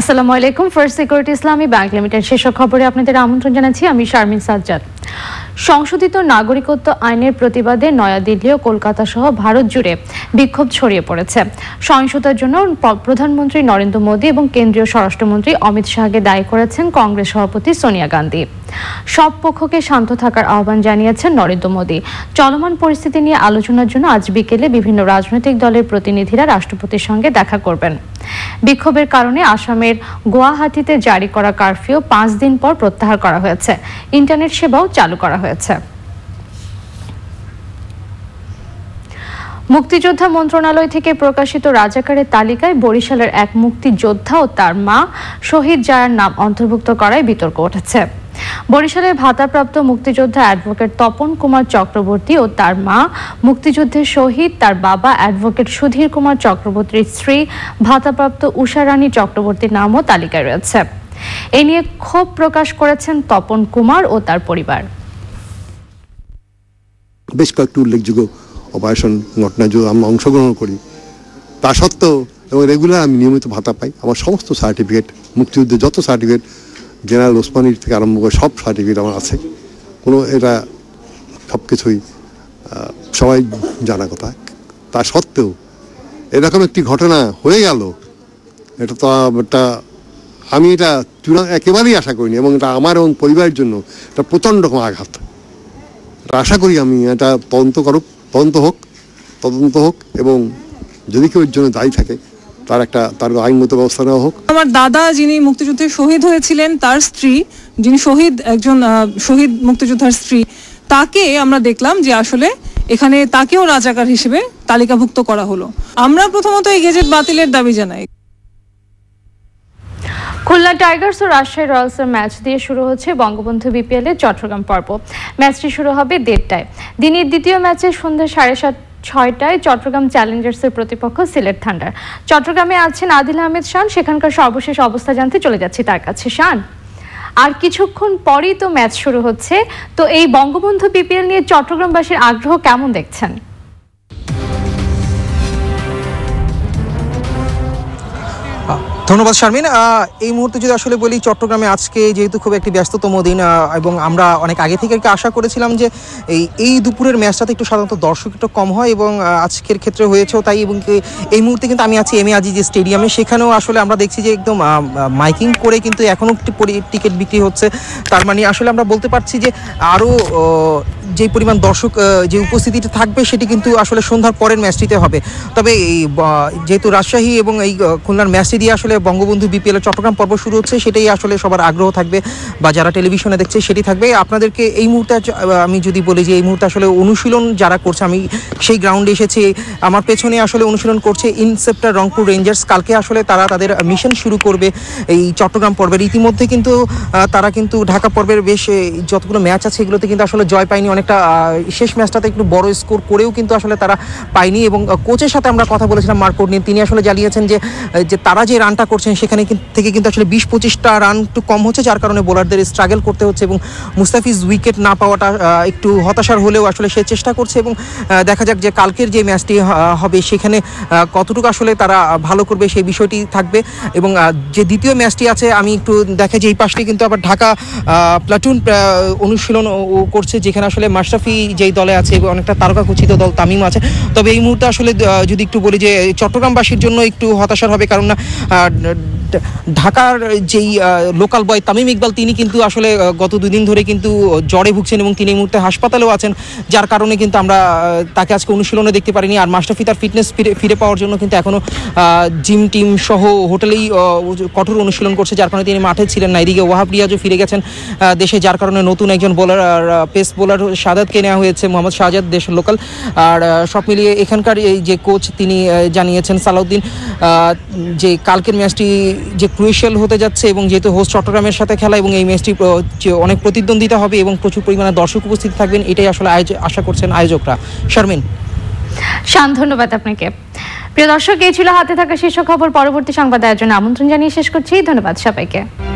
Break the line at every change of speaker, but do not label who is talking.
আসসালামু আলাইকুম first security Islami bank limited শেষ খবরে আপনাদের আমন্ত্রণ জানাচ্ছি আমি শারমিন সাজ্জাদ সংশোধিত নাগরিকত্ব আইনের প্রতিবাদে নয়াদিল্লি ও কলকাতা সহ ভারত জুড়ে বিক্ষোভ ছড়িয়ে পড়েছে সহিংসতার জন্য প্রধানমন্ত্রী নরেন্দ্র মোদী এবং কেন্দ্রীয় স্বরাষ্ট্রমন্ত্রী অমিত শাহকে দায়ী করেছেন কংগ্রেস সভাপতি সোনিয়া গান্ধী সব পক্ষকে শান্ত থাকার আহ্বান জানিয়েছেন নরেন্দ্র মোদী চলমান পরিস্থিতি নিয়ে আলোচনার জন্য আজ বিকেলে বিভিন্ন রাজনৈতিক দলের প্রতিনিধিরা রাষ্ট্রপতির সঙ্গে দেখা করবেন বিক্ষোভের কারণে আসামের গুয়াহাটিতে জারি করা কারফিউ পাঁচ দিন পর প্রত্যাহার করা হয়েছে ইন্টারনেট সেবাও চালু করা হয়েছে মুক্তিযোদ্ধা মন্ত্রণালয় থেকে প্রকাশিত রাজাকারের তালিকায় বরিশালের এক মুক্তিযোদ্ধা ও তার মা শহীদ জায়ার নাম অন্তর্ভুক্ত করায় বিতর্ক উঠেছে বরিশালের ভাতাপ্রাপ্ত মুক্তিযোদ্ধা অ্যাডভোকেট তপন কুমার চক্রবর্তী ও তার মা মুক্তিযুদ্ধের শহীদ তার বাবা অ্যাডভোকেট সুধীর কুমার চক্রবর্তীর স্ত্রী ভাতাপ্রাপ্ত উষারানী চক্রবর্তীর নামও তালিকায় রয়েছে এ নিয়ে ক্ষোভ প্রকাশ করেছেন তপন কুমার ও তার পরিবার
বেশ কয়েকটি উল্লেখযোগ্য অপারেশন ঘটনা যদি আমরা অংশগ্রহণ করি তা সত্ত্বেও এবং রেগুলার আমি নিয়মিত ভাতা পাই আমার সমস্ত সার্টিফিকেট মুক্তিযুদ্ধের যত সার্টিফিকেট জেনারেল ওসমানির থেকে আরম্ভ করে সব সার্টিফিকেট আমার আছে কোনো এটা সব কিছুই সবাই জানা কথা তা সত্ত্বেও এরকম একটি ঘটনা হয়ে গেল এটা তো একটা আমি এটা চূড়া একেবারেই আশা করিনি এবং এটা আমার এবং পরিবারের জন্য এটা প্রচণ্ড রকম আঘাত এটা আশা করি আমি এটা তদন্ত করুক তদন্ত হোক তদন্ত হোক এবং যদি কেউ এর জন্য দায়ী থাকে তার একটা তার আইনগত ব্যবস্থা নেওয়া হোক
আমার দাদা যিনি মুক্তিযুদ্ধে শহীদ হয়েছিলেন তার স্ত্রী যিনি শহীদ একজন শহীদ মুক্তিযোদ্ধার স্ত্রী তাকে আমরা দেখলাম যে আসলে এখানে তাকেও রাজাকার হিসেবে তালিকাভুক্ত করা হলো আমরা প্রথমত
এই গেজেট বাতিলের দাবি জানাই খুলনা টাইগার্স ও রাজশাহী রয়্যালস এর ম্যাচ দিয়ে শুরু হচ্ছে বঙ্গবন্ধু বিপিএল এর চট্টগ্রাম পর্ব ম্যাচটি শুরু হবে দেড়টায় দিনের দ্বিতীয় ম্যাচে সন্ধ্যা সাড়ে সাত ছয়টায় চট্টগ্রাম চ্যালেঞ্জার্সের প্রতিপক্ষ সিলেট থান্ডার চট্টগ্রামে আছেন আদিল আহমেদ শান সেখানকার সর্বশেষ অবস্থা জানতে চলে যাচ্ছি তার কাছে শান আর কিছুক্ষণ পরেই তো ম্যাচ শুরু হচ্ছে তো এই বঙ্গবন্ধু পিপিএল নিয়ে চট্টগ্রামবাসীর আগ্রহ কেমন দেখছেন
ধন্যবাদ শারমিন এই মুহূর্তে যদি আসলে বলি চট্টগ্রামে আজকে যেহেতু খুব একটি ব্যস্ততম দিন এবং আমরা অনেক আগে থেকে আশা করেছিলাম যে এই এই দুপুরের ম্যাচটাতে একটু সাধারণত দর্শক একটু কম হয় এবং আজকের ক্ষেত্রে হয়েছেও তাই এবং এই মুহূর্তে কিন্তু আমি আছি এম এ আজি যে স্টেডিয়ামে সেখানেও আসলে আমরা দেখছি যে একদম মাইকিং করে কিন্তু এখনও টিকিট বিক্রি হচ্ছে তার মানে আসলে আমরা বলতে পারছি যে আরও যে পরিমাণ দর্শক যে উপস্থিতিটা থাকবে সেটি কিন্তু আসলে সন্ধ্যার পরের ম্যাচটিতে হবে তবে এই যেহেতু রাজশাহী এবং এই খুলনার ম্যাচটি দিয়ে আসলে বঙ্গবন্ধু বিপিএল চট্টগ্রাম পর্ব শুরু হচ্ছে সেটাই আসলে সবার আগ্রহ থাকবে বা যারা টেলিভিশনে দেখছে সেটি থাকবে আপনাদেরকে এই মুহূর্তে আমি যদি বলি যে এই মুহূর্তে আসলে অনুশীলন যারা করছে আমি সেই গ্রাউন্ডে এসেছি আমার পেছনে আসলে অনুশীলন করছে ইনসেপ্টার রংপুর রেঞ্জার্স কালকে আসলে তারা তাদের মিশন শুরু করবে এই চট্টগ্রাম পর্বের ইতিমধ্যে কিন্তু তারা কিন্তু ঢাকা পর্বের বেশ যতগুলো ম্যাচ আছে এগুলোতে কিন্তু আসলে জয় পায়নি অনেকটা শেষ ম্যাচটাতে একটু বড় স্কোর করেও কিন্তু আসলে তারা পায়নি এবং কোচের সাথে আমরা কথা বলেছিলাম মার্কোট নিয়ে তিনি আসলে জানিয়েছেন যে যে তারা যে রানটা করছেন সেখানে থেকে কিন্তু আসলে বিশ পঁচিশটা রান একটু কম হচ্ছে যার কারণে বোলারদের স্ট্রাগল করতে হচ্ছে এবং মুস্তাফিজ উইকেট না পাওয়াটা একটু হতাশার হলেও আসলে সে চেষ্টা করছে এবং দেখা যাক যে কালকের যে ম্যাচটি হবে সেখানে কতটুকু আসলে তারা ভালো করবে সেই বিষয়টি থাকবে এবং যে দ্বিতীয় ম্যাচটি আছে আমি একটু দেখে যে এই পাশটি কিন্তু আবার ঢাকা প্লাটুন অনুশীলন করছে যেখানে আসলে আসলে মাশরাফি যেই দলে আছে অনেকটা কুচিত দল তামিম আছে তবে এই মুহূর্তে আসলে যদি একটু বলি যে চট্টগ্রামবাসীর জন্য একটু হতাশার হবে কারণ না ঢাকার যেই লোকাল বয় তামিম ইকবাল তিনি কিন্তু আসলে গত দুদিন ধরে কিন্তু জ্বরে ভুগছেন এবং তিনি এই মুহূর্তে হাসপাতালেও আছেন যার কারণে কিন্তু আমরা তাকে আজকে অনুশীলনে দেখতে পারিনি আর মাস্টারফি তার ফিটনেস ফিরে ফিরে পাওয়ার জন্য কিন্তু এখনও জিম টিম সহ হোটেলেই কঠোর অনুশীলন করছে যার কারণে তিনি মাঠে ছিলেন না এদিকে ওয়াহাব রিয়াজও ফিরে গেছেন দেশে যার কারণে নতুন একজন বোলার আর পেস বোলার সাদাতকে নেওয়া হয়েছে মোহাম্মদ শাহজাদ দেশের লোকাল আর সব মিলিয়ে এখানকার এই যে কোচ তিনি জানিয়েছেন সালাউদ্দিন যে কালকের ম্যাচটি যে ক্রুয়েশিয়াল হতে যাচ্ছে এবং যেহেতু হোস্ট চট্টগ্রামের সাথে খেলা এবং এই ম্যাচটি অনেক প্রতিদ্বন্দ্বিতা হবে এবং প্রচুর পরিমাণে দর্শক উপস্থিত থাকবেন এটাই আসলে আশা করছেন আয়োজকরা শারমিন
শান ধন্যবাদ আপনাকে প্রিয় দর্শক এই ছিল হাতে থাকা শীর্ষ খবর পরবর্তী সংবাদ আয়োজনে আমন্ত্রণ জানিয়ে শেষ করছি ধন্যবাদ সবাইকে